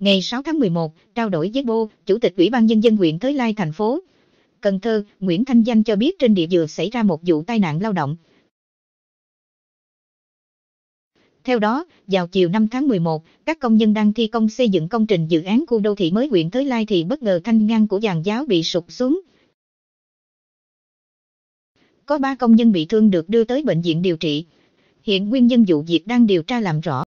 Ngày 6 tháng 11, trao đổi với Bô, Chủ tịch Ủy ban Nhân dân huyện Thới Lai thành phố, Cần Thơ, Nguyễn Thanh Danh cho biết trên địa vừa xảy ra một vụ tai nạn lao động. Theo đó, vào chiều 5 tháng 11, các công nhân đang thi công xây dựng công trình dự án khu đô thị mới huyện Thới Lai thì bất ngờ thanh ngang của giàn giáo bị sụp xuống. Có 3 công nhân bị thương được đưa tới bệnh viện điều trị. Hiện nguyên nhân vụ việc đang điều tra làm rõ.